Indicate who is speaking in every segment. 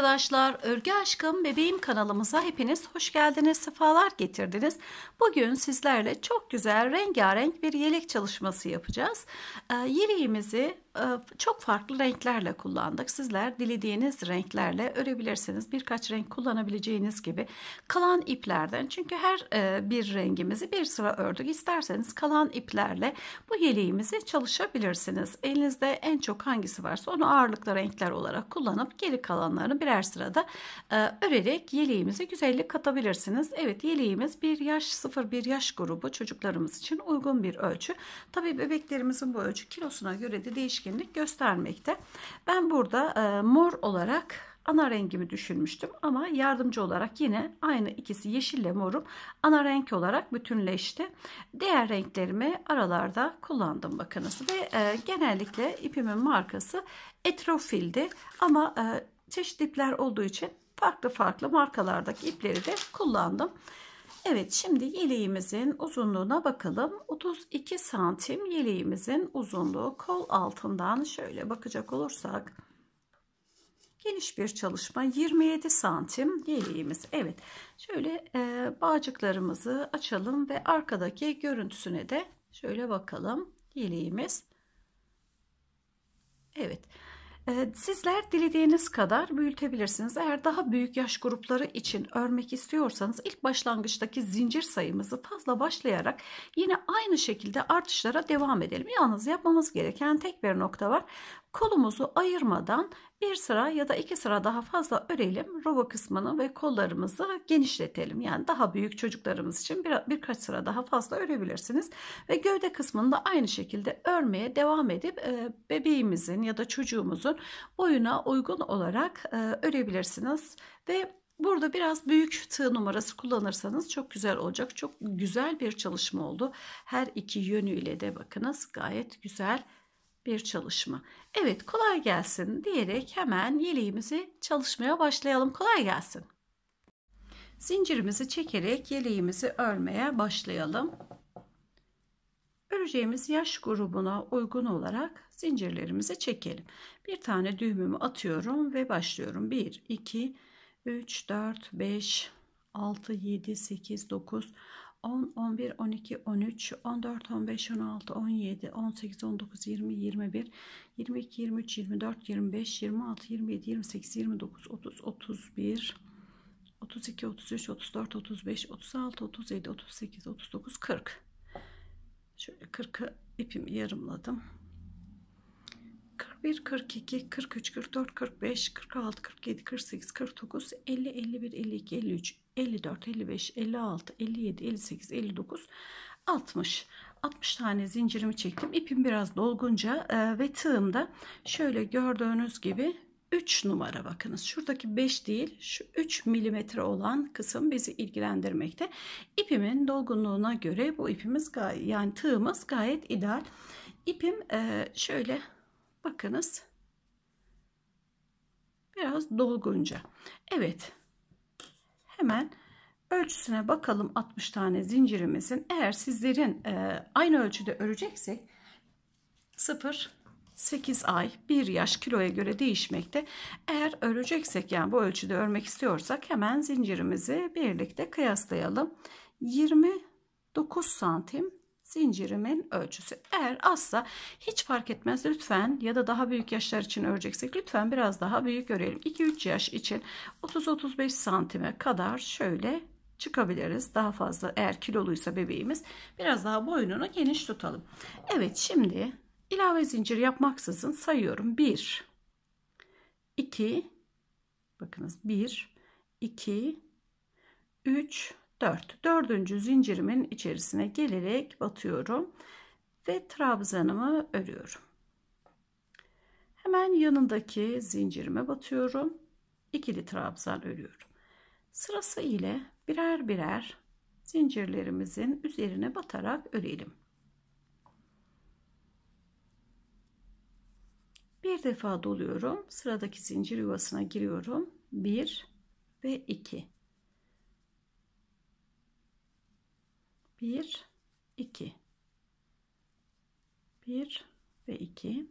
Speaker 1: arkadaşlar, Örgü Aşkım Bebeğim kanalımıza hepiniz hoş geldiniz, sefalar getirdiniz. Bugün sizlerle çok güzel rengarenk bir yelek çalışması yapacağız. Ee, yeleğimizi e, çok farklı renklerle kullandık. Sizler dilediğiniz renklerle örebilirsiniz. Birkaç renk kullanabileceğiniz gibi kalan iplerden çünkü her e, bir rengimizi bir sıra ördük. İsterseniz kalan iplerle bu yeleğimizi çalışabilirsiniz. Elinizde en çok hangisi varsa onu ağırlıklı renkler olarak kullanıp geri kalanlarını birer sırada e, örerek yeleğimize güzellik katabilirsiniz. Evet yeleğimiz bir yaş 0-1 yaş grubu çocuklarımız için uygun bir ölçü. Tabii bebeklerimizin bu ölçü kilosuna göre de değişken etkinlik göstermekte. Ben burada e, mor olarak ana rengimi düşünmüştüm ama yardımcı olarak yine aynı ikisi yeşille morum ana renk olarak bütünleşti. Diğer renklerimi aralarda kullandım bakınız ve e, genellikle ipimin markası Etrofil'di ama e, çeşitli ipler olduğu için farklı farklı markalardaki ipleri de kullandım. Evet şimdi yeleğimizin uzunluğuna bakalım. 32 santim yeleğimizin uzunluğu kol altından şöyle bakacak olursak geniş bir çalışma 27 santim yeleğimiz evet şöyle e, bağcıklarımızı açalım ve arkadaki görüntüsüne de şöyle bakalım yeleğimiz evet ee, sizler dilediğiniz kadar büyütebilirsiniz. Eğer daha büyük yaş grupları için örmek istiyorsanız ilk başlangıçtaki zincir sayımızı fazla başlayarak yine aynı şekilde artışlara devam edelim. Yalnız yapmamız gereken tek bir nokta var. Kolumuzu ayırmadan bir sıra ya da iki sıra daha fazla örelim. Robo kısmını ve kollarımızı genişletelim. Yani daha büyük çocuklarımız için bir, birkaç sıra daha fazla örebilirsiniz. Ve gövde kısmını da aynı şekilde örmeye devam edip e, bebeğimizin ya da çocuğumuzun boyuna uygun olarak e, örebilirsiniz. Ve Burada biraz büyük tığ numarası kullanırsanız çok güzel olacak. Çok güzel bir çalışma oldu. Her iki yönüyle de bakınız gayet güzel bir çalışma. Evet kolay gelsin diyerek hemen yeleğimizi çalışmaya başlayalım. Kolay gelsin. Zincirimizi çekerek yeleğimizi örmeye başlayalım. Öreceğimiz yaş grubuna uygun olarak zincirlerimizi çekelim. Bir tane düğümümü atıyorum ve başlıyorum. 1, 2, 3, 4, 5, 6, 7, 8, 9, 10. 10, 11, 12, 13, 14, 15, 16, 17, 18, 19, 20, 21, 22, 23, 24, 25, 26, 27, 28, 29, 30, 31, 32, 33, 34, 35, 36, 37, 38, 39, 40. Şöyle 40'ı ipimi yarımladım. 41, 42, 43, 44, 45, 46, 47, 48, 49, 50, 51, 52, 53, 54, 55, 56, 57, 58, 59, 60. 60 tane zincirimi çektim. İpim biraz dolgunca e, ve tığımda şöyle gördüğünüz gibi 3 numara bakınız. Şuradaki 5 değil şu 3 milimetre olan kısım bizi ilgilendirmekte. İpimin dolgunluğuna göre bu ipimiz yani tığımız gayet ideal. İpim e, şöyle Bakınız. Biraz dolgunca. Evet. Hemen ölçüsüne bakalım 60 tane zincirimizin. Eğer sizlerin e, aynı ölçüde öreceksek 0 8 ay 1 yaş kiloya göre değişmekte. Eğer öreceksek yani bu ölçüde örmek istiyorsak hemen zincirimizi birlikte kıyaslayalım. 29 santim zincirimin ölçüsü. Eğer azsa hiç fark etmez lütfen ya da daha büyük yaşlar için öreceksek lütfen biraz daha büyük örelim. 2-3 yaş için 30-35 santime kadar şöyle çıkabiliriz. Daha fazla eğer kiloluysa bebeğimiz biraz daha boynunu geniş tutalım. Evet şimdi ilave zincir yapmaksızın sayıyorum. 1 2 bakınız 1 2 3 4. Dördüncü zincirimin içerisine gelerek batıyorum ve trabzanımı örüyorum. Hemen yanındaki zincirime batıyorum. ikili trabzan örüyorum. Sırası ile birer birer zincirlerimizin üzerine batarak örelim. Bir defa doluyorum. Sıradaki zincir yuvasına giriyorum. 1 ve 2. 1 2 1 ve 2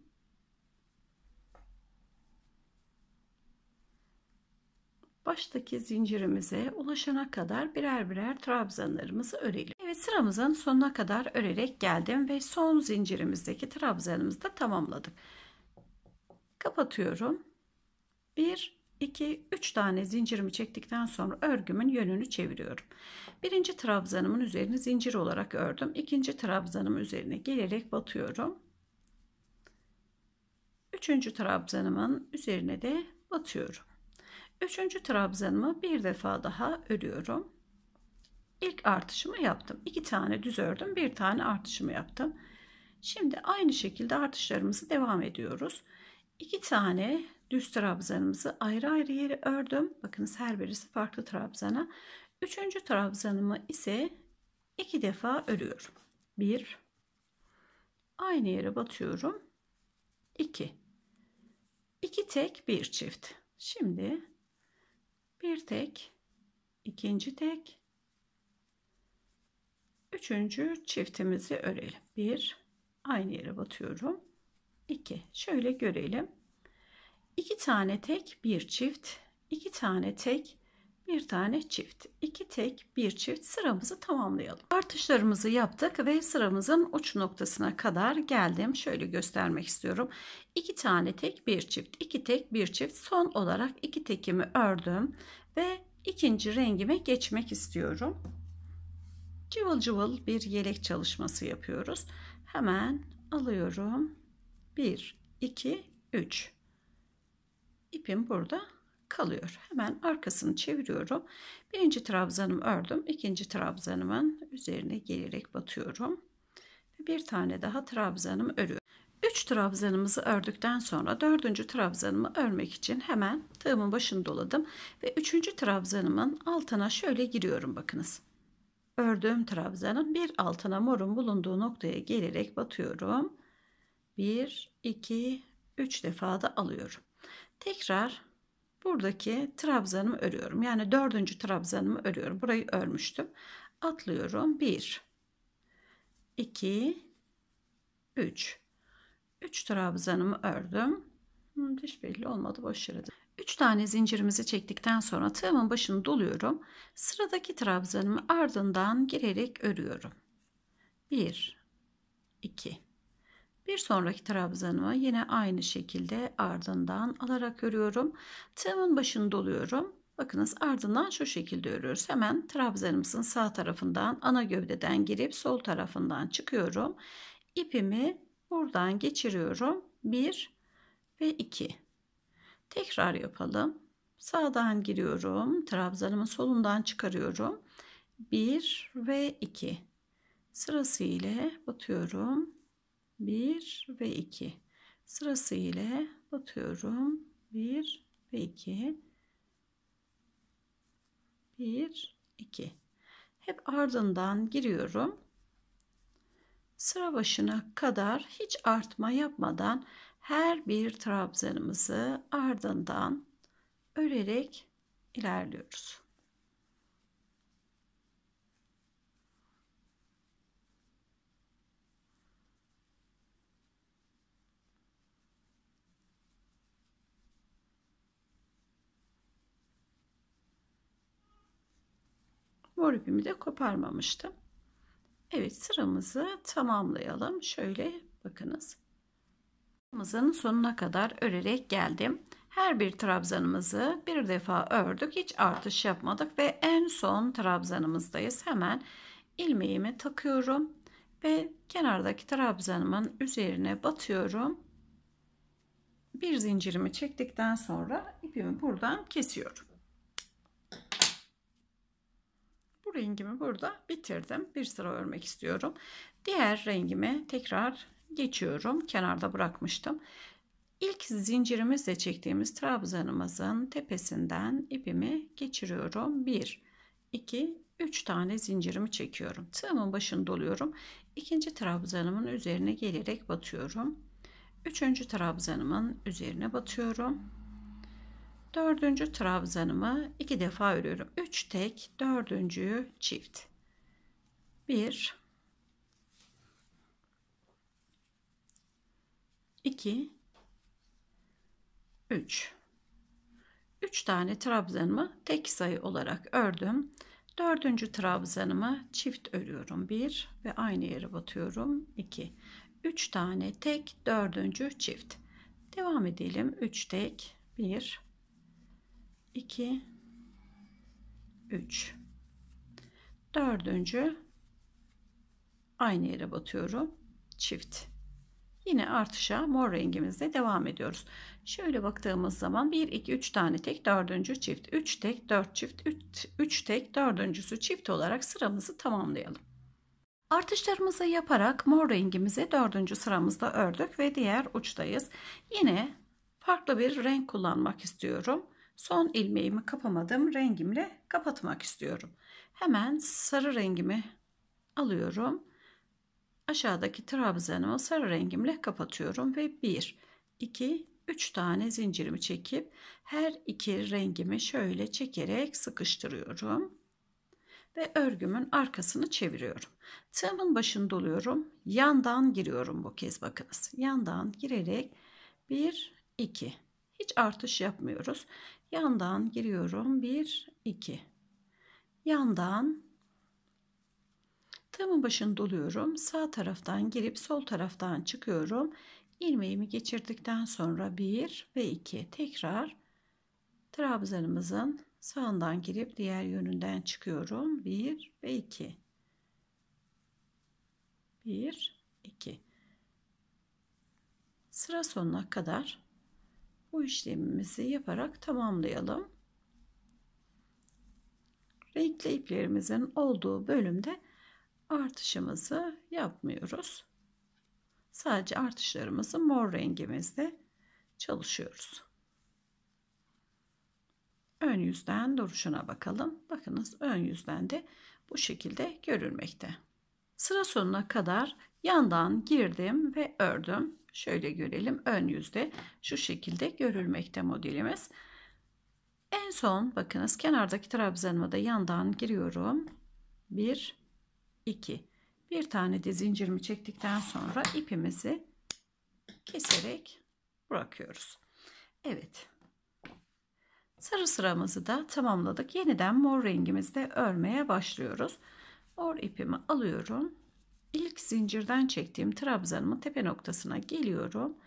Speaker 1: baştaki zincirimize ulaşana kadar birer birer trabzanlarımızı örelim. Evet sıramızın sonuna kadar örerek geldim ve son zincirimizdeki trabzanımızı da tamamladık. Kapatıyorum. 1 2 3 tane zincirimi çektikten sonra örgümün yönünü çeviriyorum. Birinci trabzanımın üzerine zincir olarak ördüm. İkinci trabzanım üzerine gelerek batıyorum. Üçüncü trabzanımın üzerine de batıyorum. Üçüncü trabzanımı bir defa daha örüyorum. İlk artışımı yaptım. İki tane düz ördüm. Bir tane artışımı yaptım. Şimdi aynı şekilde artışlarımızı devam ediyoruz. İki tane düz trabzanımızı ayrı ayrı yere ördüm. Bakınız her birisi farklı trabzana. Üçüncü trabzanımı ise iki defa örüyorum. Bir, aynı yere batıyorum. İki, iki tek bir çift. Şimdi bir tek, ikinci tek, üçüncü çiftimizi örelim. Bir, aynı yere batıyorum. İki. şöyle görelim 2 tane tek bir çift 2 tane tek bir tane çift 2 tek bir çift sıramızı tamamlayalım artışlarımızı yaptık ve sıramızın uç noktasına kadar geldim şöyle göstermek istiyorum 2 tane tek bir çift 2 tek bir çift son olarak 2 tekimi ördüm ve ikinci rengime geçmek istiyorum cıvıl cıvıl bir yelek çalışması yapıyoruz hemen alıyorum 1 2 3 ipim burada kalıyor. Hemen arkasını çeviriyorum. Birinci trabzanımı ördüm. ikinci trabzanımın üzerine gelerek batıyorum. Bir tane daha trabzanımı örüyorum. 3 trabzanımızı ördükten sonra dördüncü trabzanımı örmek için hemen tığımın başını doladım ve üçüncü trabzanımın altına şöyle giriyorum bakınız. Ördüğüm trabzanın bir altına morun bulunduğu noktaya gelerek batıyorum. 1 2 3 defa da alıyorum tekrar buradaki trabzanımı örüyorum. Yani dördüncü trabzanımı örüyorum. Burayı örmüştüm. Atlıyorum. 1 2 3 3 trabzanımı ördüm. Hmm, hiç belli olmadı boş yere. 3 tane zincirimizi çektikten sonra tığımın başını doluyorum. Sıradaki trabzanımı ardından girerek örüyorum. 1 2 bir sonraki trabzanımı yine aynı şekilde ardından alarak örüyorum. Tığımın başını doluyorum. Bakınız ardından şu şekilde örüyoruz. Hemen trabzanımızın sağ tarafından ana gövdeden girip sol tarafından çıkıyorum. İpimi buradan geçiriyorum. 1 ve 2. Tekrar yapalım. Sağdan giriyorum. Trabzanımı solundan çıkarıyorum. 1 ve 2 sırası ile batıyorum. 1 ve 2 sırası ile batıyorum 1 ve 2 1 2 hep ardından giriyorum sıra başına kadar hiç artma yapmadan her bir trabzanımızı ardından örerek ilerliyoruz. Mor ipimi de koparmamıştım. Evet sıramızı tamamlayalım. Şöyle bakınız. Sıramızın sonuna kadar örerek geldim. Her bir trabzanımızı bir defa ördük. Hiç artış yapmadık ve en son trabzanımızdayız. Hemen ilmeğimi takıyorum ve kenardaki trabzanımın üzerine batıyorum. Bir zincirimi çektikten sonra ipimi buradan kesiyorum. Bu rengimi burada bitirdim. Bir sıra örmek istiyorum. Diğer rengimi tekrar geçiyorum. Kenarda bırakmıştım. İlk zincirimizle çektiğimiz trabzanımızın tepesinden ipimi geçiriyorum. 1 2 3 tane zincirimi çekiyorum. Tığımın başını doluyorum. İkinci trabzanımın üzerine gelerek batıyorum. Üçüncü trabzanımın üzerine batıyorum. Dördüncü trabzanımı iki defa örüyorum. Üç tek, dördüncüyü çift. Bir, iki, üç. Üç tane trabzanımı tek sayı olarak ördüm. Dördüncü trabzanımı çift örüyorum. Bir ve aynı yere batıyorum. İki. Üç tane tek, dördüncü çift. Devam edelim. Üç tek, bir, 2 3 dördüncü aynı yere batıyorum çift yine artışa mor rengimizle devam ediyoruz şöyle baktığımız zaman 1 2 3 tane tek dördüncü çift 3 tek 4 çift 3, 3 tek dördüncüsü çift olarak sıramızı tamamlayalım artışlarımızı yaparak mor rengimizi dördüncü sıramızda ördük ve diğer uçtayız yine farklı bir renk kullanmak istiyorum Son ilmeğimi kapamadım. Rengimle kapatmak istiyorum. Hemen sarı rengimi alıyorum. Aşağıdaki trabzanımı sarı rengimle kapatıyorum ve 1 2 3 tane zincirimi çekip her iki rengimi şöyle çekerek sıkıştırıyorum ve örgümün arkasını çeviriyorum. Tığımın başını doluyorum. Yandan giriyorum bu kez bakınız. Yandan girerek 1 2 hiç artış yapmıyoruz. Yandan giriyorum. 1, 2. Yandan tığımın başını doluyorum. Sağ taraftan girip sol taraftan çıkıyorum. İlmeğimi geçirdikten sonra 1 ve 2 tekrar trabzanımızın sağından girip diğer yönünden çıkıyorum. 1 ve 2. 1 2 Sıra sonuna kadar bu işlemimizi yaparak tamamlayalım. Renkli iplerimizin olduğu bölümde artışımızı yapmıyoruz. Sadece artışlarımızı mor rengimizde çalışıyoruz. Ön yüzden duruşuna bakalım. Bakınız ön yüzden de bu şekilde görülmekte. Sıra sonuna kadar yandan girdim ve ördüm. Şöyle görelim ön yüzde şu şekilde görülmekte modelimiz. En son bakınız kenardaki trabzanıma da yandan giriyorum. 1 2 bir tane de zincirimi çektikten sonra ipimizi keserek bırakıyoruz. Evet. Sarı sıramızı da tamamladık. Yeniden mor rengimizde örmeye başlıyoruz. Mor ipimi alıyorum. İlk zincirden çektiğim trabzanımın tepe noktasına geliyorum.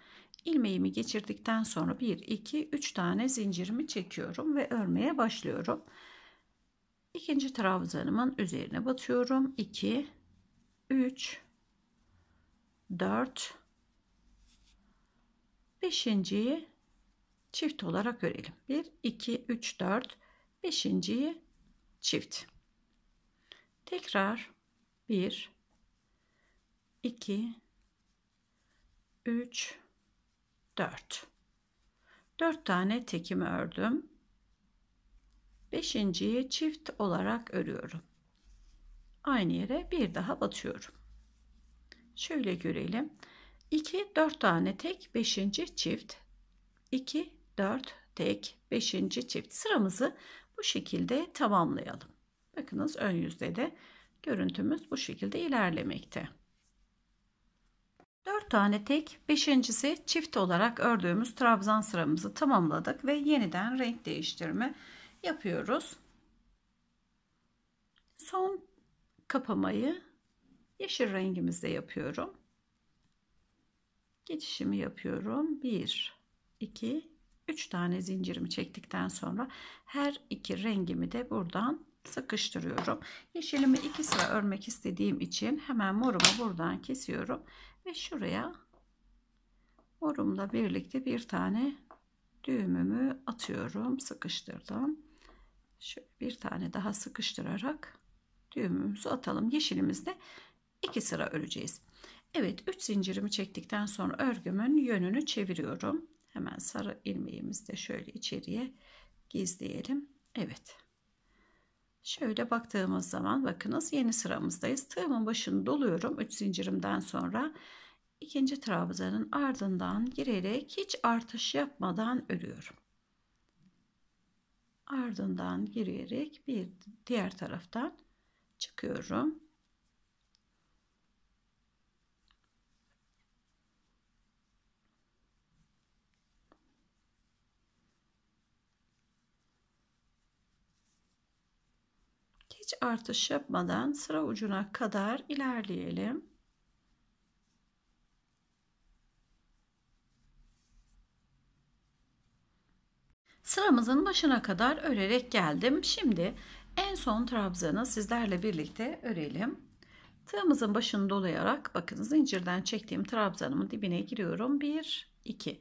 Speaker 1: Ilmeğimi geçirdikten sonra 1 2 3 tane zincirimi çekiyorum ve örmeye başlıyorum. İkinci trabzanımın üzerine batıyorum. 2 3 4 5.yi çift olarak örelim. 1 2 3 4 5.yi çift. Tekrar 1 2 3 4 4 tane tekimi ördüm. Beşinciyi çift olarak örüyorum. Aynı yere bir daha batıyorum. Şöyle görelim. 2 4 tane tek 5. çift 2 4 tek 5. çift sıramızı bu şekilde tamamlayalım. Bakınız ön yüzde de görüntümüz bu şekilde ilerlemekte. 4 tane tek, 5.si çift olarak ördüğümüz trabzan sıramızı tamamladık ve yeniden renk değiştirme yapıyoruz. Son kapamayı yeşil rengimizle yapıyorum. Geçişimi yapıyorum. 1 2 3 tane zincirimi çektikten sonra her iki rengimi de buradan sıkıştırıyorum. Yeşilimi iki sıra örmek istediğim için hemen morumu buradan kesiyorum ve şuraya orumla birlikte bir tane düğümümü atıyorum. Sıkıştırdım. Şöyle bir tane daha sıkıştırarak düğümümüzü atalım. Yeşilimizde iki sıra öreceğiz. Evet 3 zincirimi çektikten sonra örgümün yönünü çeviriyorum. Hemen sarı ilmeğimizde şöyle içeriye gizleyelim. Evet. Şöyle baktığımız zaman bakınız yeni sıramızdayız. Tığımın başını doluyorum 3 zincirimden sonra. ikinci trabzanın ardından girerek hiç artış yapmadan örüyorum. Ardından girerek bir diğer taraftan çıkıyorum. hiç artış yapmadan sıra ucuna kadar ilerleyelim. Sıramızın başına kadar örerek geldim. Şimdi en son trabzanı sizlerle birlikte örelim. Tığımızın başını dolayarak bakın zincirden çektiğim trabzanımın dibine giriyorum. 1 2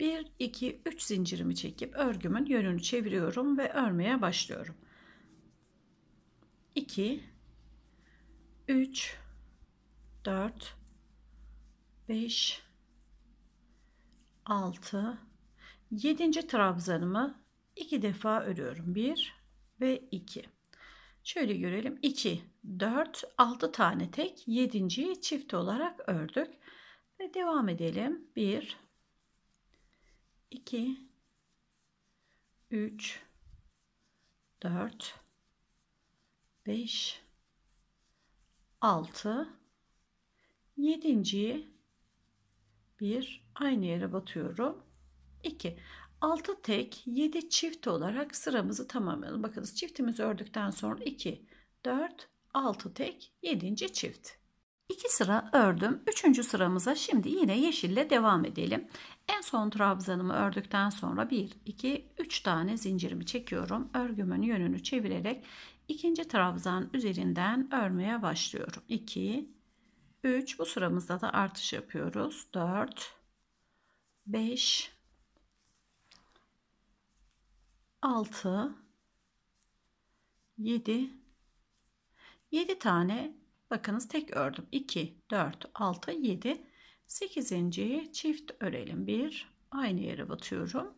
Speaker 1: 1 2 3 zincirimi çekip örgümün yönünü çeviriyorum ve örmeye başlıyorum. 2 3 4 5 6 7. trabzanımı 2 defa örüyorum. 1 ve 2. Şöyle görelim. 2 4 6 tane tek 7.yi çift olarak ördük. Ve devam edelim. 1 2 3 4 5 6 7. bir aynı yere batıyorum. 2 6 tek 7 çift olarak sıramızı tamamlayalım. Bakınız çiftimizi ördükten sonra 2 4 6 tek 7. çift. 2 sıra ördüm. 3. sıramıza şimdi yine yeşille devam edelim. En son trabzanımı ördükten sonra 1 2 3 tane zincirimi çekiyorum. Örgümün yönünü çevirerek ikinci trabzan üzerinden örmeye başlıyorum. 2 3 bu sıramızda da artış yapıyoruz. 4 5 6 7 7 tane bakınız tek ördüm. 2 4 6 7 8. çift örelim. 1 aynı yere batıyorum.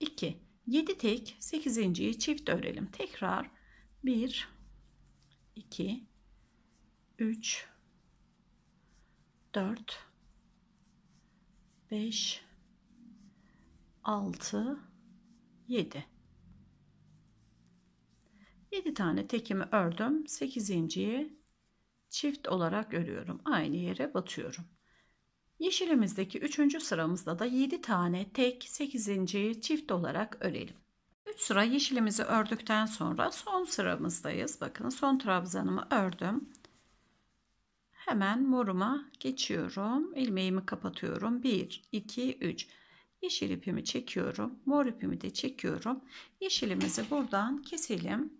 Speaker 1: 2 7 tek 8. çift örelim. Tekrar 1 2 3 4 5 6 7 7 tane tekimi ördüm 8. çift olarak örüyorum aynı yere batıyorum yeşilimizdeki 3. sıramızda da 7 tane tek 8. çift olarak örelim 3 sıra yeşilimizi ördükten sonra son sıramızdayız. Bakın son trabzanımı ördüm. Hemen moruma geçiyorum. ilmeğimi kapatıyorum. 1, 2, 3. Yeşil ipimi çekiyorum. Mor ipimi de çekiyorum. Yeşilimizi buradan keselim.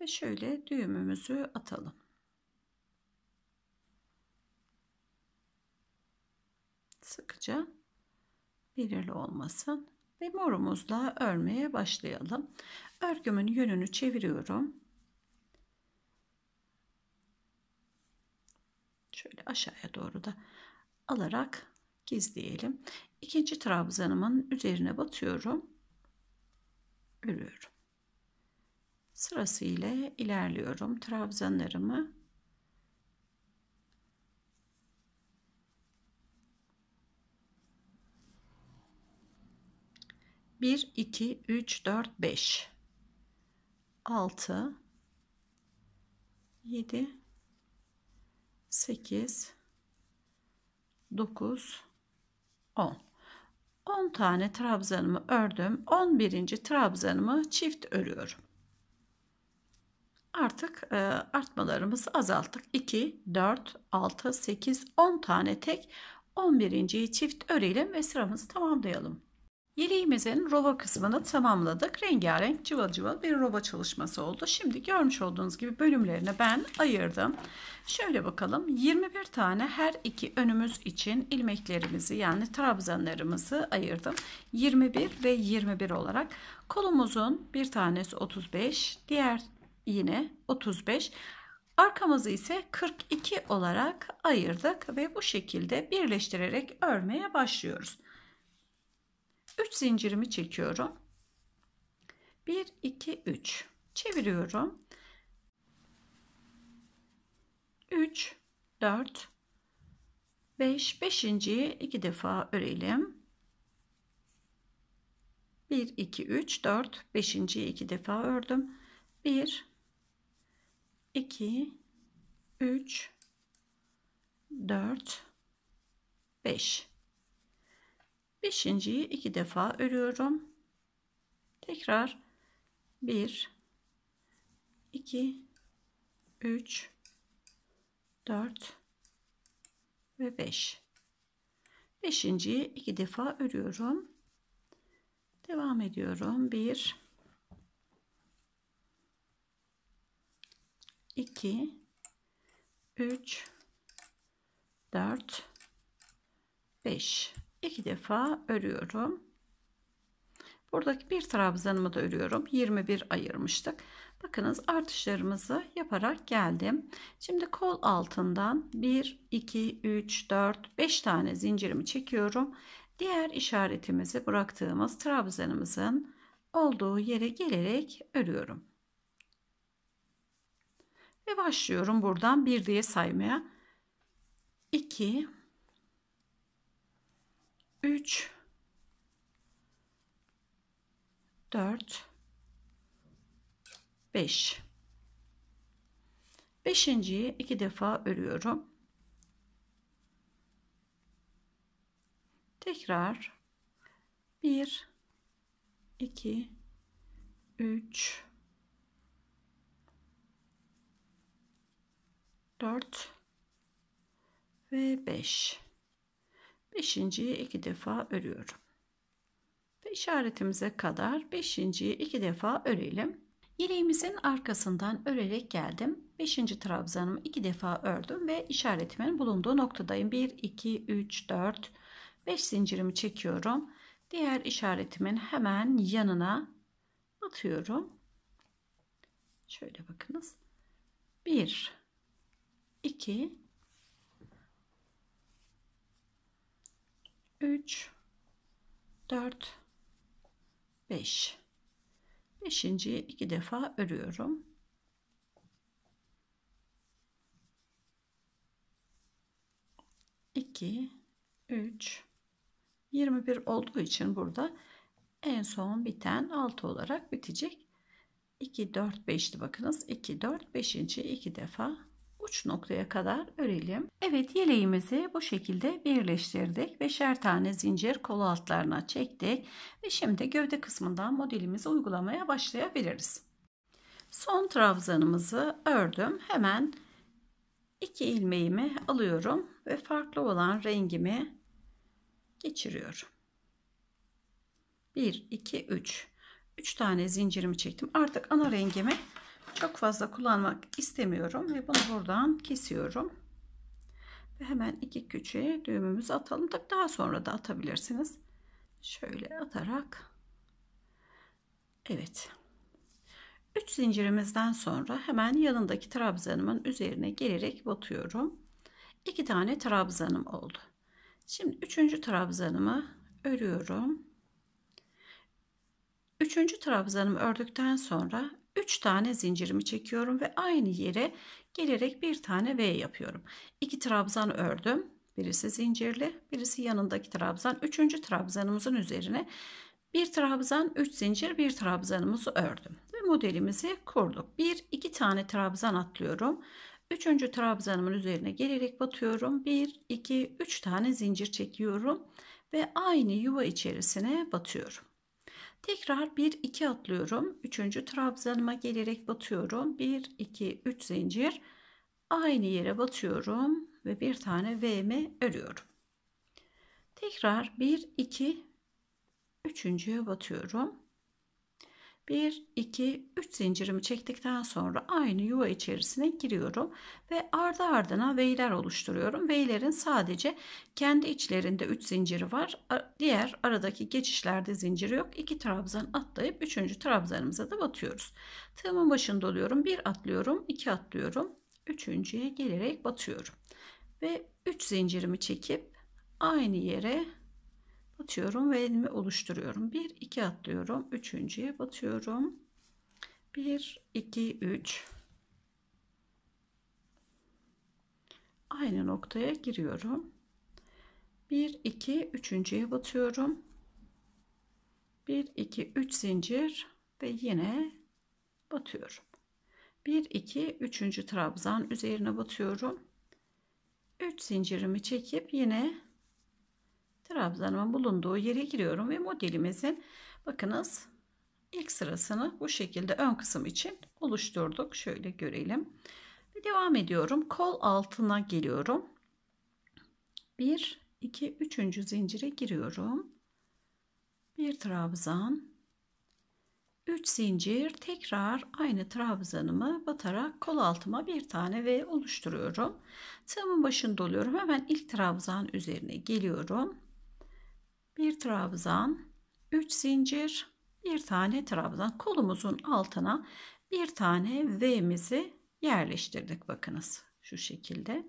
Speaker 1: Ve şöyle düğümümüzü atalım. Sıkıca belirli olmasın ve morumuzla örmeye başlayalım. Örgümün yönünü çeviriyorum. Şöyle aşağıya doğru da alarak gizleyelim. İkinci trabzanımın üzerine batıyorum. Örüyorum. Sırasıyla ilerliyorum. Trabzanlarımı 1, 2, 3, 4, 5, 6, 7, 8, 9, 10. 10 tane trabzanımı ördüm. 11. trabzanımı çift örüyorum. Artık e, artmalarımızı azalttık. 2, 4, 6, 8, 10 tane tek 11.yi çift örelim ve sıramızı tamamlayalım. Yeleğimizin roba kısmını tamamladık. Rengarenk cıva cıva bir roba çalışması oldu. Şimdi görmüş olduğunuz gibi bölümlerine ben ayırdım. Şöyle bakalım 21 tane her iki önümüz için ilmeklerimizi yani trabzanlarımızı ayırdım. 21 ve 21 olarak kolumuzun bir tanesi 35 diğer yine 35 Arkamızı ise 42 olarak ayırdık ve bu şekilde birleştirerek örmeye başlıyoruz. 3 zincirimi çekiyorum. 1 2 3 çeviriyorum. 3 4 5 5.yi 2 defa örelim. 1 2 3 4 5.yi 2 defa ördüm. 1 2 3 4 5 Beşinciyi iki defa örüyorum. Tekrar 1 2 3 4 ve 5. Beşinciyi iki defa örüyorum. Devam ediyorum. 1 2 3 4 5 iki defa örüyorum. Buradaki bir trabzanımı da örüyorum. 21 ayırmıştık. Bakınız artışlarımızı yaparak geldim. Şimdi kol altından 1, 2, 3, 4, 5 tane zincirimi çekiyorum. Diğer işaretimizi bıraktığımız trabzanımızın olduğu yere gelerek örüyorum. Ve başlıyorum buradan 1 diye saymaya. 2, 3 4 5 Beşinciyi iki defa örüyorum. Tekrar 1 2 3 4 ve 5 Beşinciyi iki defa örüyorum. Ve işaretimize kadar beşinciyi iki defa örelim. Yeleğimizin arkasından örerek geldim. Beşinci trabzanımı iki defa ördüm ve işaretimin bulunduğu noktadayım. 1, 2, 3, 4, 5 zincirimi çekiyorum. Diğer işaretimin hemen yanına atıyorum. Şöyle bakınız. 1, 2, 3 4 5 beşinciyi iki defa örüyorum iki üç 21 olduğu için burada en son biten 6 olarak bitecek 2 4 5'ti bakınız 2 4 5. iki defa uç noktaya kadar örelim. Evet yeleğimizi bu şekilde birleştirdik. Beşer tane zincir kol altlarına çektik. Ve şimdi gövde kısmından modelimizi uygulamaya başlayabiliriz. Son trabzanımızı ördüm. Hemen iki ilmeğimi alıyorum ve farklı olan rengimi geçiriyorum. 1, 2, 3. 3 tane zincirimi çektim. Artık ana rengimi çok fazla kullanmak istemiyorum ve bunu buradan kesiyorum. Ve hemen iki küçüğe düğümümüzü atalım. Tabii daha sonra da atabilirsiniz. Şöyle atarak. Evet. 3 zincirimizden sonra hemen yanındaki trabzanımın üzerine gelerek batıyorum. 2 tane trabzanım oldu. Şimdi 3. trabzanımı örüyorum. 3. trabzanımı ördükten sonra 3 tane zincirimi çekiyorum ve aynı yere gelerek bir tane V yapıyorum. 2 trabzan ördüm. Birisi zincirli, birisi yanındaki trabzan. Üçüncü trabzanımızın üzerine bir trabzan, 3 zincir, bir trabzanımızı ördüm ve modelimizi kurduk. 1 2 tane trabzan atlıyorum. Üçüncü trabzanımın üzerine gelerek batıyorum. 1 2 3 tane zincir çekiyorum ve aynı yuva içerisine batıyorum. Tekrar 1 2 atlıyorum. üçüncü trabzanıma gelerek batıyorum. 1 2 3 zincir. Aynı yere batıyorum ve bir tane V'mi örüyorum. Tekrar 1 2 üçüncüye batıyorum. 1, 2, 3 zincirimi çektikten sonra aynı yuva içerisine giriyorum ve ardı ardına V'ler oluşturuyorum. V'lerin sadece kendi içlerinde 3 zinciri var. Diğer aradaki geçişlerde zinciri yok. 2 trabzan atlayıp 3. trabzanımıza da batıyoruz. Tığımın başında oluyorum. 1 atlıyorum, 2 atlıyorum. 3.ye gelerek batıyorum. Ve 3 zincirimi çekip aynı yere batıyorum ve elimi oluşturuyorum. 1 2 atlıyorum. Üçüncüye batıyorum. 1 2 3 Aynı noktaya giriyorum. 1 2 üçüncüye batıyorum. 1 2 3 zincir ve yine batıyorum. 1 2 3. trabzan üzerine batıyorum. 3 zincirimi çekip yine trabzanımın bulunduğu yere giriyorum ve modelimizin bakınız ilk sırasını bu şekilde ön kısım için oluşturduk. Şöyle görelim. Ve devam ediyorum. Kol altına geliyorum. 1 2 3. zincire giriyorum. Bir trabzan 3 zincir tekrar aynı trabzanımı batarak kol altıma bir tane ve oluşturuyorum. Tığımın başını doluyorum. Hemen ilk trabzan üzerine geliyorum bir trabzan, 3 zincir, bir tane trabzan. Kolumuzun altına bir tane V'mizi yerleştirdik bakınız şu şekilde.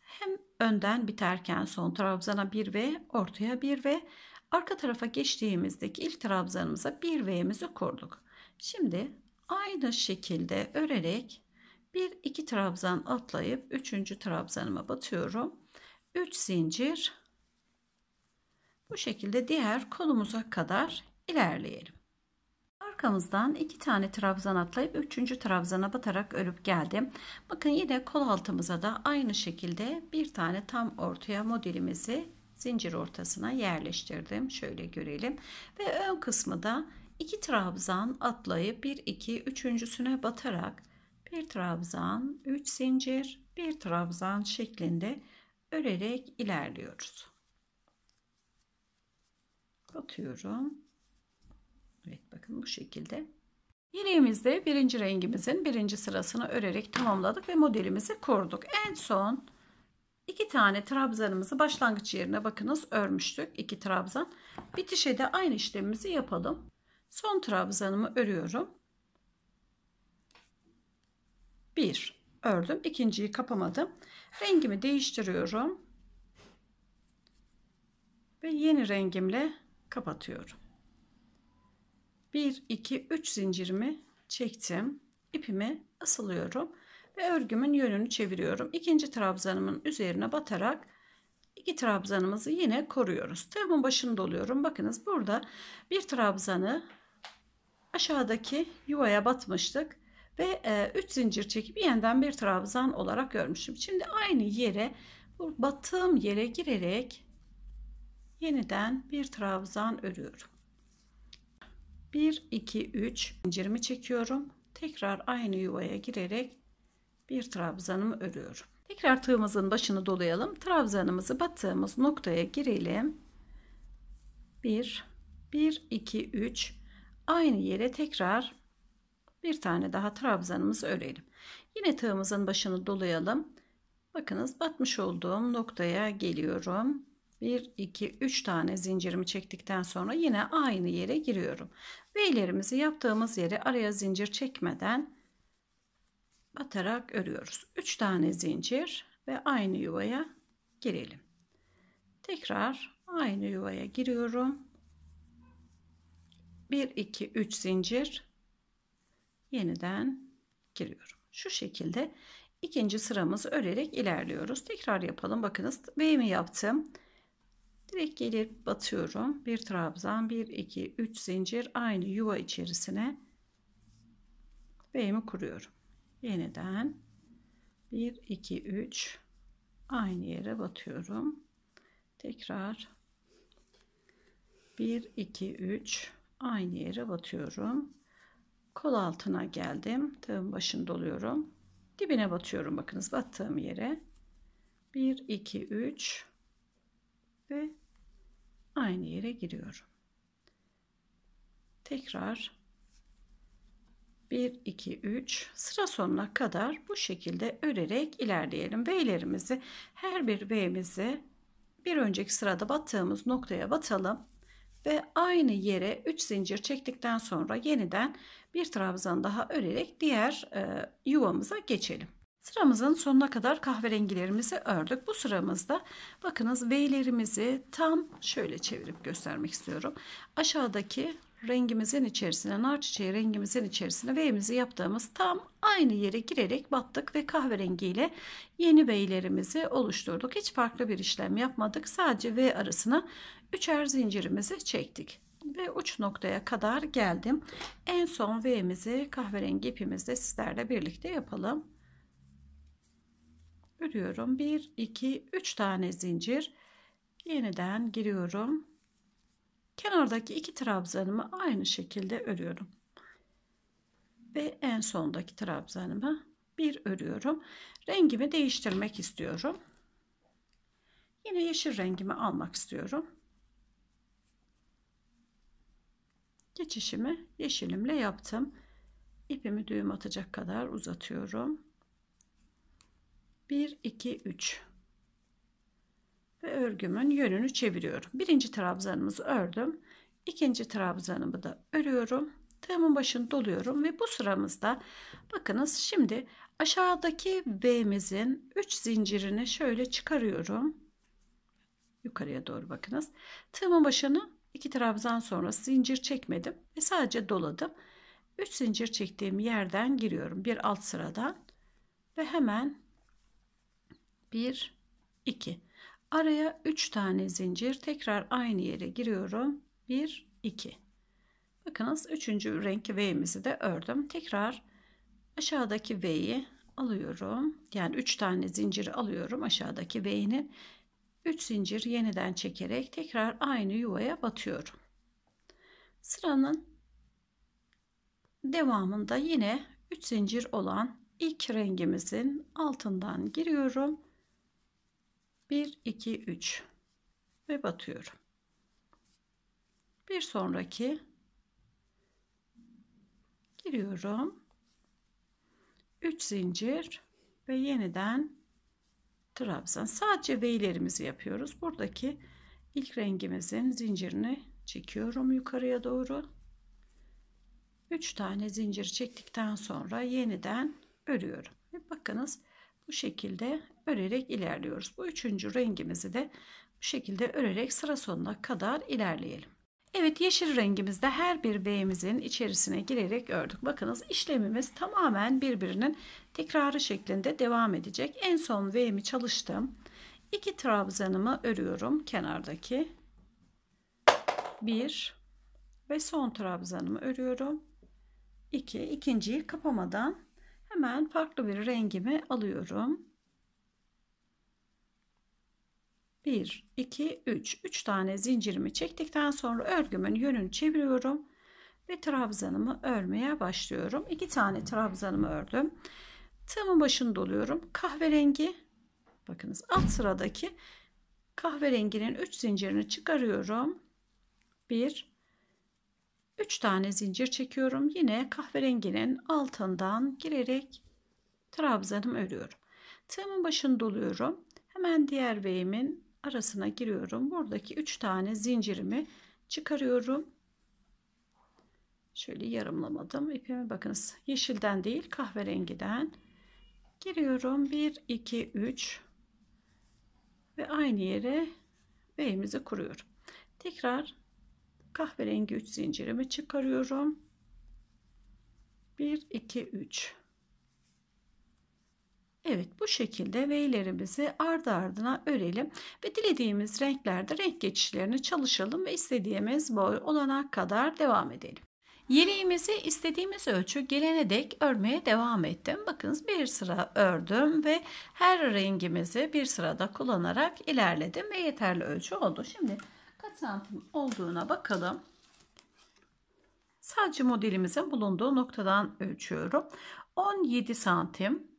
Speaker 1: Hem önden biterken son trabzana bir V, ortaya bir V, arka tarafa geçtiğimizdeki ilk trabzanımıza bir V'mizi kurduk. Şimdi aynı şekilde örerek bir iki trabzan atlayıp üçüncü trabzanıma batıyorum. 3 zincir bu şekilde diğer kolumuza kadar ilerleyelim. Arkamızdan iki tane trabzan atlayıp üçüncü trabzana batarak örüp geldim. Bakın yine kol altımıza da aynı şekilde bir tane tam ortaya modelimizi zincir ortasına yerleştirdim. Şöyle görelim. Ve ön kısmı da iki trabzan atlayıp bir iki üçüncüsüne batarak bir trabzan, üç zincir, bir trabzan şeklinde örerek ilerliyoruz. Atıyorum. Evet bakın bu şekilde. Yeleğimizde birinci rengimizin birinci sırasını örerek tamamladık ve modelimizi kurduk. En son iki tane trabzanımızı başlangıç yerine bakınız örmüştük. iki trabzan. Bitişe de aynı işlemimizi yapalım. Son trabzanımı örüyorum. Bir ördüm. ikinciyi kapamadım. Rengimi değiştiriyorum. Ve yeni rengimle kapatıyorum. 1 2 3 zincirimi çektim. İpimi asılıyorum ve örgümün yönünü çeviriyorum. İkinci trabzanımın üzerine batarak iki trabzanımızı yine koruyoruz. Tığımın başında doluyorum. Bakınız burada bir trabzanı aşağıdaki yuvaya batmıştık ve 3 e, zincir çekip yeniden bir trabzan olarak görmüşüm. Şimdi aynı yere bu battığım yere girerek yeniden bir trabzan örüyorum. 1 2 3 zincirimi çekiyorum. Tekrar aynı yuvaya girerek bir trabzanımı örüyorum. Tekrar tığımızın başını dolayalım. Trabzanımızı battığımız noktaya girelim. 1 1 2 3 aynı yere tekrar bir tane daha trabzanımızı örelim. Yine tığımızın başını dolayalım. Bakınız batmış olduğum noktaya geliyorum. 1, 2, 3 tane zincirimi çektikten sonra yine aynı yere giriyorum. Ve ilerimizi yaptığımız yere araya zincir çekmeden batarak örüyoruz. 3 tane zincir ve aynı yuvaya girelim. Tekrar aynı yuvaya giriyorum. 1, 2, 3 zincir yeniden giriyorum. Şu şekilde ikinci sıramızı örerek ilerliyoruz. Tekrar yapalım. Bakınız B'mi yaptım. Direkt gelip batıyorum. Bir trabzan, bir iki, üç zincir aynı yuva içerisine B'mi kuruyorum. Yeniden 1 2 3 aynı yere batıyorum. Tekrar 1 2 3 aynı yere batıyorum. Kol altına geldim. Tığın başını doluyorum. Dibine batıyorum. Bakınız battığım yere. 1 2 3 ve aynı yere giriyorum. Tekrar 1, 2, 3 sıra sonuna kadar bu şekilde örerek ilerleyelim. V'lerimizi her bir V'mizi bir önceki sırada battığımız noktaya batalım ve aynı yere 3 zincir çektikten sonra yeniden bir trabzan daha örerek diğer e, yuvamıza geçelim. Sıramızın sonuna kadar kahverengilerimizi ördük. Bu sıramızda bakınız V'lerimizi tam şöyle çevirip göstermek istiyorum. Aşağıdaki rengimizin içerisine, nar çiçeği rengimizin içerisine V'mizi yaptığımız tam aynı yere girerek battık ve kahverengiyle yeni V'lerimizi oluşturduk. Hiç farklı bir işlem yapmadık. Sadece V arasına üçer zincirimizi çektik ve uç noktaya kadar geldim. En son V'mizi kahverengi ipimizle sizlerle birlikte yapalım örüyorum 1 2 3 tane zincir yeniden giriyorum kenardaki iki trabzanımı aynı şekilde örüyorum ve en sondaki trabzanımı bir örüyorum rengimi değiştirmek istiyorum yine yeşil rengimi almak istiyorum geçişimi yeşilimle yaptım ipimi düğüm atacak kadar uzatıyorum 1 2 3 ve örgümün yönünü çeviriyorum. Birinci trabzanımızı ördüm. ikinci trabzanımı da örüyorum. Tığımın başını doluyorum ve bu sıramızda bakınız şimdi aşağıdaki V'mizin 3 zincirini şöyle çıkarıyorum. Yukarıya doğru bakınız. Tığımın başını iki trabzan sonra zincir çekmedim ve sadece doladım. 3 zincir çektiğim yerden giriyorum bir alt sıradan ve hemen 1 2 araya 3 tane zincir tekrar aynı yere giriyorum 1 2 bakınız 3. renk V'mizi de ördüm tekrar aşağıdaki V'yi alıyorum yani 3 tane zinciri alıyorum aşağıdaki V'nin 3 zincir yeniden çekerek tekrar aynı yuvaya batıyorum sıranın devamında yine 3 zincir olan ilk rengimizin altından giriyorum 1 2 3 ve batıyorum bir sonraki giriyorum 3 zincir ve yeniden trabzan sadece V'lerimizi yapıyoruz buradaki ilk rengimizin zincirini çekiyorum yukarıya doğru 3 tane zincir çektikten sonra yeniden örüyorum ve bakınız bu şekilde örerek ilerliyoruz. Bu üçüncü rengimizi de bu şekilde örerek sıra sonuna kadar ilerleyelim. Evet yeşil rengimizde her bir V'mizin içerisine girerek ördük. Bakınız işlemimiz tamamen birbirinin tekrarı şeklinde devam edecek. En son V'mi çalıştım. İki trabzanımı örüyorum kenardaki. bir ve son trabzanımı örüyorum. İki, ikinciyi kapamadan hemen farklı bir rengimi alıyorum. 1, 2, 3. 3 tane zincirimi çektikten sonra örgümün yönünü çeviriyorum. Ve trabzanımı örmeye başlıyorum. 2 tane trabzanımı ördüm. Tığımın başını doluyorum. Kahverengi. Bakınız alt sıradaki kahverenginin 3 zincirini çıkarıyorum. 1, 3 tane zincir çekiyorum. Yine kahverenginin altından girerek trabzanımı örüyorum. Tığımın başını doluyorum. Hemen diğer V'min arasına giriyorum. Buradaki 3 tane zincirimi çıkarıyorum. Şöyle yarımlamadım ipimi bakınız yeşilden değil kahverengiden giriyorum 1 2 3 ve aynı yere V'mizi kuruyorum. Tekrar kahverengi 3 zincirimi çıkarıyorum. 1 2 3 Evet bu şekilde V'lerimizi ardı ardına örelim ve dilediğimiz renklerde renk geçişlerini çalışalım ve istediğimiz boy olana kadar devam edelim. Yeleğimizi istediğimiz ölçü gelene dek örmeye devam ettim. Bakınız bir sıra ördüm ve her rengimizi bir sırada kullanarak ilerledim ve yeterli ölçü oldu. Şimdi kaç santim olduğuna bakalım. Sadece modelimizin bulunduğu noktadan ölçüyorum. 17 santim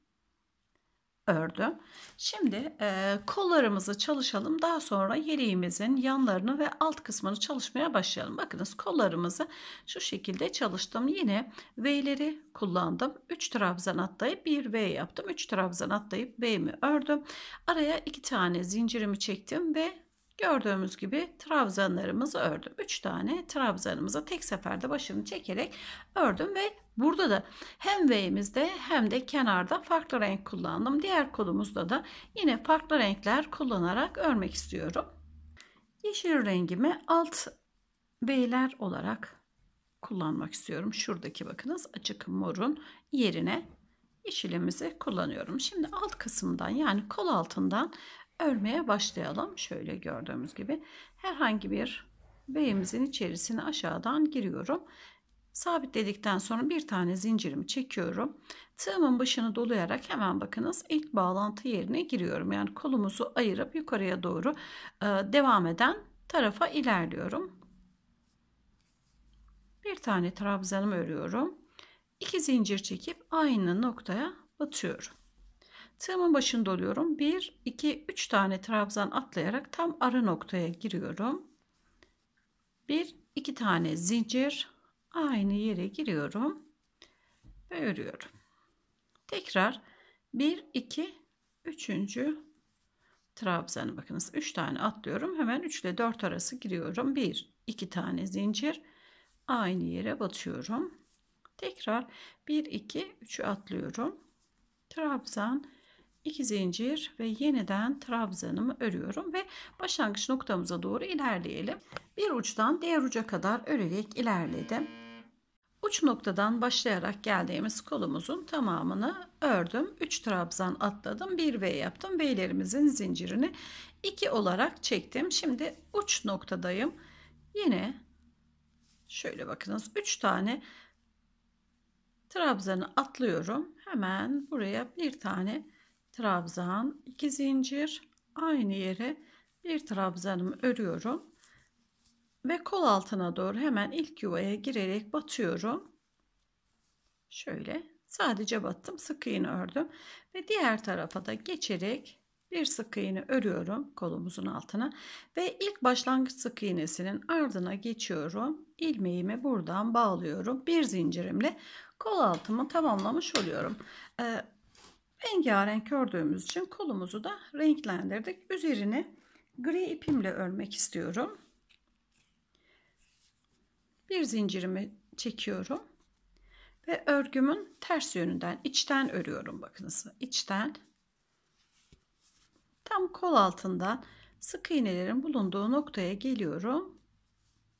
Speaker 1: ördüm. Şimdi e, kollarımızı çalışalım. Daha sonra yeleğimizin yanlarını ve alt kısmını çalışmaya başlayalım. Bakınız kollarımızı şu şekilde çalıştım. Yine V'leri kullandım. 3 trabzan atlayıp bir V yaptım. 3 trabzan atlayıp V'mi ördüm. Araya 2 tane zincirimi çektim ve Gördüğümüz gibi trabzanlarımızı ördüm. 3 tane trabzanımızı tek seferde başını çekerek ördüm ve Burada da hem V'imizde hem de kenarda farklı renk kullandım. Diğer kolumuzda da yine farklı renkler kullanarak örmek istiyorum. Yeşil rengimi alt V'ler olarak kullanmak istiyorum. Şuradaki bakınız açık morun yerine yeşilimizi kullanıyorum. Şimdi alt kısımdan yani kol altından örmeye başlayalım. Şöyle gördüğümüz gibi herhangi bir B'imizin içerisine aşağıdan giriyorum Sabitledikten sonra bir tane zincirimi çekiyorum. Tığımın başını dolayarak hemen bakınız ilk bağlantı yerine giriyorum. Yani kolumuzu ayırıp yukarıya doğru e, devam eden tarafa ilerliyorum. Bir tane trabzanımı örüyorum. İki zincir çekip aynı noktaya batıyorum. Tığımın başını doluyorum. 1, 2, 3 tane trabzan atlayarak tam ara noktaya giriyorum. 1, 2 tane zincir aynı yere giriyorum ve örüyorum. Tekrar 1 2 3. trabzanı bakınız 3 tane atlıyorum. Hemen 3 ile 4 arası giriyorum. 1 2 tane zincir aynı yere batıyorum. Tekrar 1 2 3'ü atlıyorum. Trabzan 2 zincir ve yeniden trabzanımı örüyorum ve başlangıç noktamıza doğru ilerleyelim. Bir uçtan diğer uca kadar örerek ilerledim. Uç noktadan başlayarak geldiğimiz kolumuzun tamamını ördüm. 3 trabzan atladım. 1 V yaptım. V'lerimizin zincirini 2 olarak çektim. Şimdi uç noktadayım. Yine şöyle bakınız 3 tane trabzanı atlıyorum. Hemen buraya bir tane trabzan, 2 zincir, aynı yere bir trabzanımı örüyorum. Ve kol altına doğru hemen ilk yuvaya girerek batıyorum. Şöyle sadece battım sık iğne ördüm ve diğer tarafa da geçerek bir sık iğne örüyorum kolumuzun altına ve ilk başlangıç sık iğnesinin ardına geçiyorum. ilmeğimi buradan bağlıyorum. Bir zincirimle kol altımı tamamlamış oluyorum. Ee, rengarenk ördüğümüz için kolumuzu da renklendirdik. Üzerine gri ipimle örmek istiyorum bir zincirimi çekiyorum ve örgümün ters yönünden içten örüyorum bakınız içten tam kol altından sık iğnelerin bulunduğu noktaya geliyorum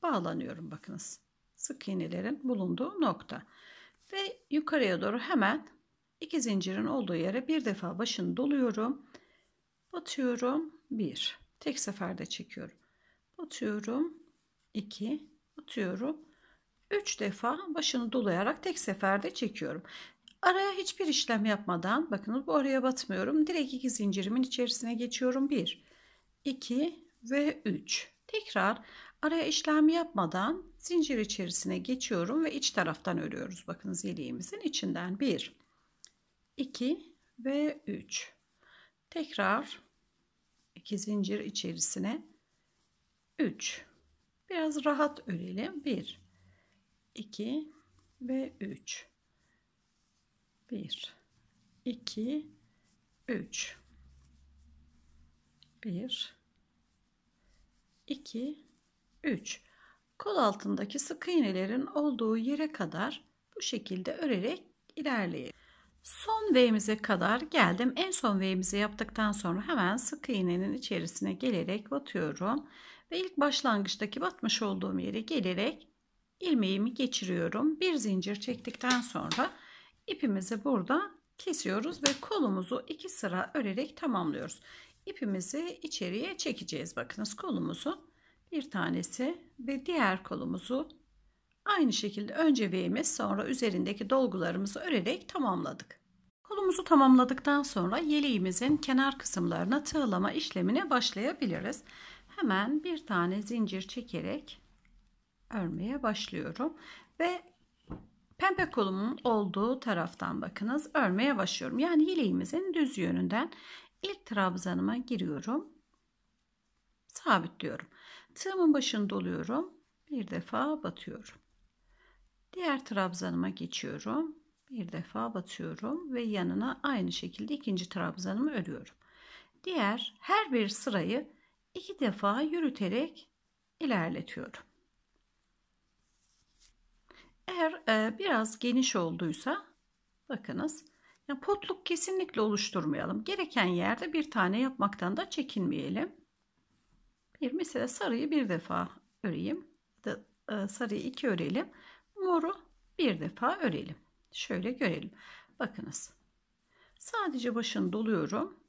Speaker 1: bağlanıyorum bakınız sık iğnelerin bulunduğu nokta ve yukarıya doğru hemen iki zincirin olduğu yere bir defa başını doluyorum batıyorum bir tek seferde çekiyorum batıyorum iki atıyorum. 3 defa başını dolayarak tek seferde çekiyorum. Araya hiçbir işlem yapmadan bakınız bu araya batmıyorum. Direkt iki zincirimin içerisine geçiyorum. 1, 2 ve 3. Tekrar araya işlem yapmadan zincir içerisine geçiyorum ve iç taraftan örüyoruz. Bakınız yeleğimizin içinden 1, 2 ve 3. Tekrar iki zincir içerisine 3 Biraz rahat örelim. 1, 2 ve 3. 1, 2, 3. 1, 2, 3. Kol altındaki sık iğnelerin olduğu yere kadar bu şekilde örerek ilerleyelim. Son V'mize kadar geldim. En son V'mizi yaptıktan sonra hemen sık iğnenin içerisine gelerek batıyorum ve ilk başlangıçtaki batmış olduğum yere gelerek ilmeğimi geçiriyorum. Bir zincir çektikten sonra ipimizi burada kesiyoruz ve kolumuzu iki sıra örerek tamamlıyoruz. İpimizi içeriye çekeceğiz. Bakınız kolumuzu bir tanesi ve diğer kolumuzu aynı şekilde önce V'miz sonra üzerindeki dolgularımızı örerek tamamladık. Kolumuzu tamamladıktan sonra yeleğimizin kenar kısımlarına tığlama işlemine başlayabiliriz hemen bir tane zincir çekerek örmeye başlıyorum ve pembe kolumun olduğu taraftan bakınız örmeye başlıyorum yani yeleğimizin düz yönünden ilk trabzanıma giriyorum sabitliyorum tığımın başını doluyorum bir defa batıyorum diğer trabzanıma geçiyorum bir defa batıyorum ve yanına aynı şekilde ikinci trabzanımı örüyorum diğer her bir sırayı iki defa yürüterek ilerletiyorum. Eğer e, biraz geniş olduysa bakınız yani potluk kesinlikle oluşturmayalım. Gereken yerde bir tane yapmaktan da çekinmeyelim. Bir mesela sarıyı bir defa öreyim. Da, e, sarıyı iki örelim. Moru bir defa örelim. Şöyle görelim. Bakınız. Sadece başını doluyorum.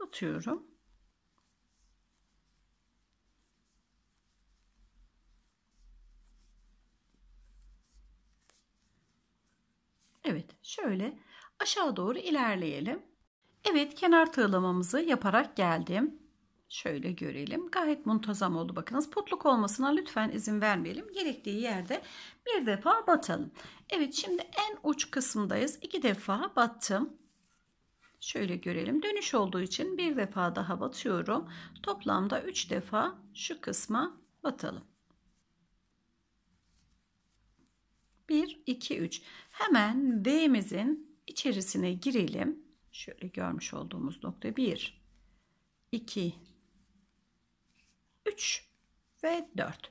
Speaker 1: Batıyorum. Şöyle aşağı doğru ilerleyelim. Evet kenar tığlamamızı yaparak geldim. Şöyle görelim. Gayet muntazam oldu bakınız. Putluk olmasına lütfen izin vermeyelim. Gerektiği yerde bir defa batalım. Evet şimdi en uç kısımdayız. İki defa battım. Şöyle görelim. Dönüş olduğu için bir defa daha batıyorum. Toplamda üç defa şu kısma batalım. 1, 2, 3. Hemen D'mizin içerisine girelim. Şöyle görmüş olduğumuz nokta 1, 2, 3 ve 4.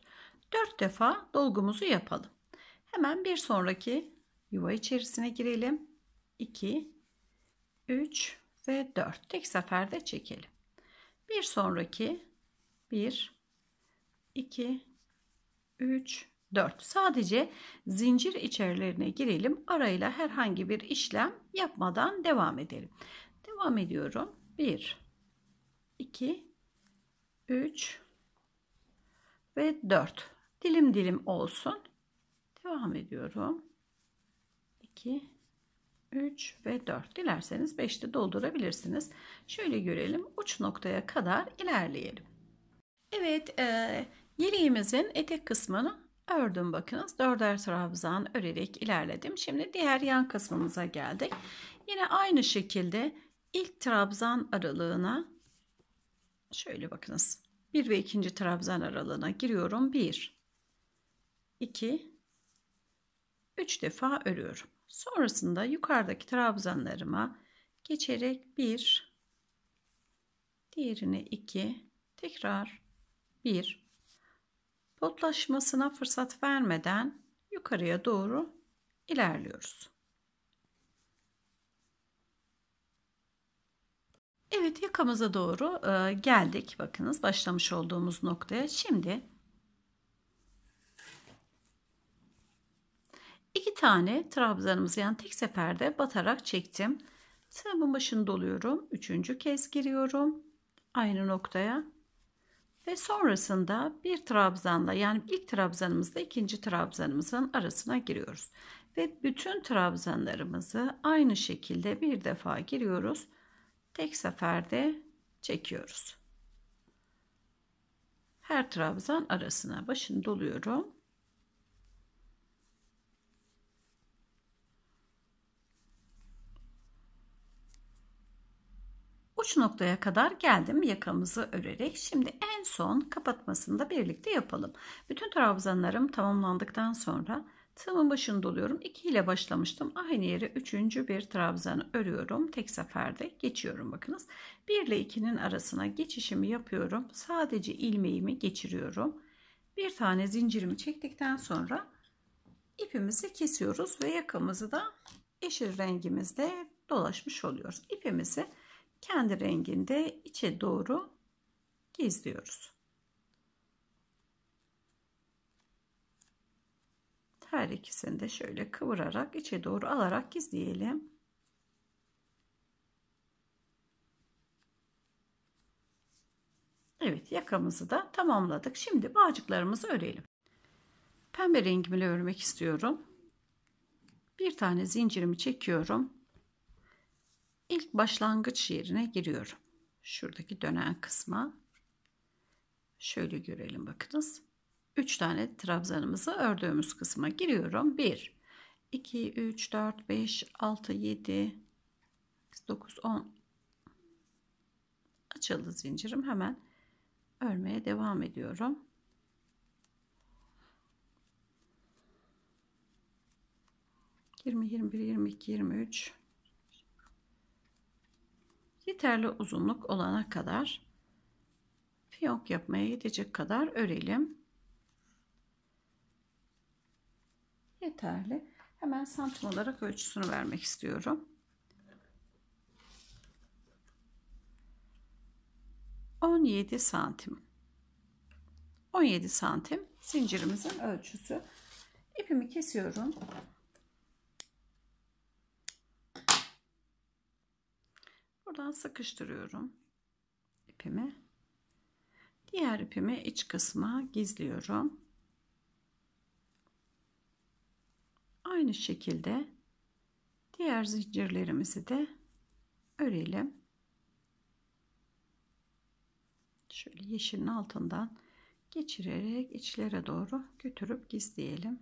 Speaker 1: 4 defa dolgumuzu yapalım. Hemen bir sonraki yuva içerisine girelim. 2, 3 ve 4. Tek seferde çekelim. Bir sonraki 1, 2, 3 4. Sadece zincir içerilerine girelim. Arayla herhangi bir işlem yapmadan devam edelim. Devam ediyorum. 1 2 3 ve 4. Dilim dilim olsun. Devam ediyorum. 2 3 ve 4. Dilerseniz 5 de doldurabilirsiniz. Şöyle görelim. Uç noktaya kadar ilerleyelim. Evet, e, yeleğimizin etek kısmını ördüm bakınız. Dörder trabzan örerek ilerledim. Şimdi diğer yan kısmımıza geldik. Yine aynı şekilde ilk trabzan aralığına şöyle bakınız. 1 ve 2. trabzan aralığına giriyorum. 1 2 3 defa örüyorum. Sonrasında yukarıdaki trabzanlarıma geçerek 1 diğerine 2 tekrar 1 Potlaşmasına fırsat vermeden yukarıya doğru ilerliyoruz. Evet yakamıza doğru e, geldik. Bakınız başlamış olduğumuz noktaya. Şimdi iki tane trabzanımızı yani tek seferde batarak çektim. Tığımın başını doluyorum. Üçüncü kez giriyorum. Aynı noktaya ve sonrasında bir trabzanla yani ilk trabzanımızla ikinci trabzanımızın arasına giriyoruz. Ve bütün trabzanlarımızı aynı şekilde bir defa giriyoruz. Tek seferde çekiyoruz. Her trabzan arasına başını doluyorum. Uç noktaya kadar geldim yakamızı örerek. Şimdi en son kapatmasını da birlikte yapalım. Bütün trabzanlarım tamamlandıktan sonra tığımın başını doluyorum. 2 ile başlamıştım. Aynı yere 3. bir trabzanı örüyorum. Tek seferde geçiyorum bakınız. 1 ile 2'nin arasına geçişimi yapıyorum. Sadece ilmeğimi geçiriyorum. Bir tane zincirimi çektikten sonra ipimizi kesiyoruz ve yakamızı da yeşil rengimizde dolaşmış oluyoruz. İpimizi kendi renginde içe doğru gizliyoruz. Her ikisini de şöyle kıvırarak içe doğru alarak gizleyelim. Evet yakamızı da tamamladık. Şimdi bağcıklarımızı örelim. Pembe rengimle örmek istiyorum. Bir tane zincirimi çekiyorum ilk başlangıç yerine giriyorum. Şuradaki dönen kısma şöyle görelim bakınız. 3 tane trabzanımızı ördüğümüz kısma giriyorum. 1 2 3 4 5 6 7 9 10 Açıldı zincirim. Hemen örmeye devam ediyorum. Yirmi, yirmi bir, yirmi iki, yirmi üç, yeterli uzunluk olana kadar fiyonk yapmaya yetecek kadar örelim. Yeterli. Hemen santim olarak ölçüsünü vermek istiyorum. 17 santim. 17 santim zincirimizin ölçüsü. İpimi kesiyorum. buradan sıkıştırıyorum ipimi. Diğer ipimi iç kısma gizliyorum. Aynı şekilde diğer zincirlerimizi de örelim. Şöyle yeşilin altından geçirerek içlere doğru götürüp gizleyelim.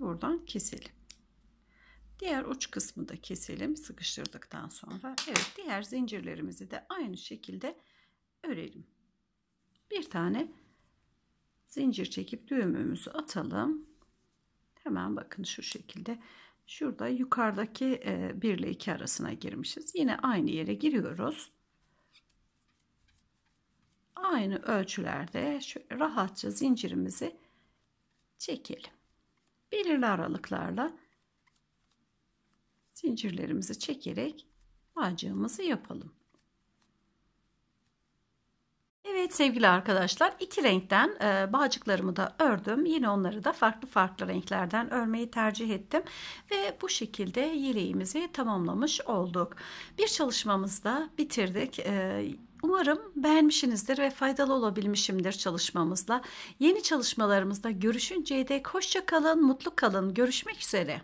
Speaker 1: buradan keselim. Diğer uç kısmı da keselim sıkıştırdıktan sonra. Evet diğer zincirlerimizi de aynı şekilde örelim. Bir tane zincir çekip düğümümüzü atalım. Hemen bakın şu şekilde. Şurada yukarıdaki 1 ile 2 arasına girmişiz. Yine aynı yere giriyoruz. Aynı ölçülerde rahatça zincirimizi çekelim belirli aralıklarla zincirlerimizi çekerek bağcığımızı yapalım. Evet sevgili arkadaşlar iki renkten e, bağcıklarımı da ördüm. Yine onları da farklı farklı renklerden örmeyi tercih ettim. Ve bu şekilde yeleğimizi tamamlamış olduk. Bir çalışmamızda bitirdik. E, Umarım beğenmişsinizdir ve faydalı olabilmişimdir çalışmamızla. Yeni çalışmalarımızda görüşünceye dek hoşça kalın, mutlu kalın. Görüşmek üzere.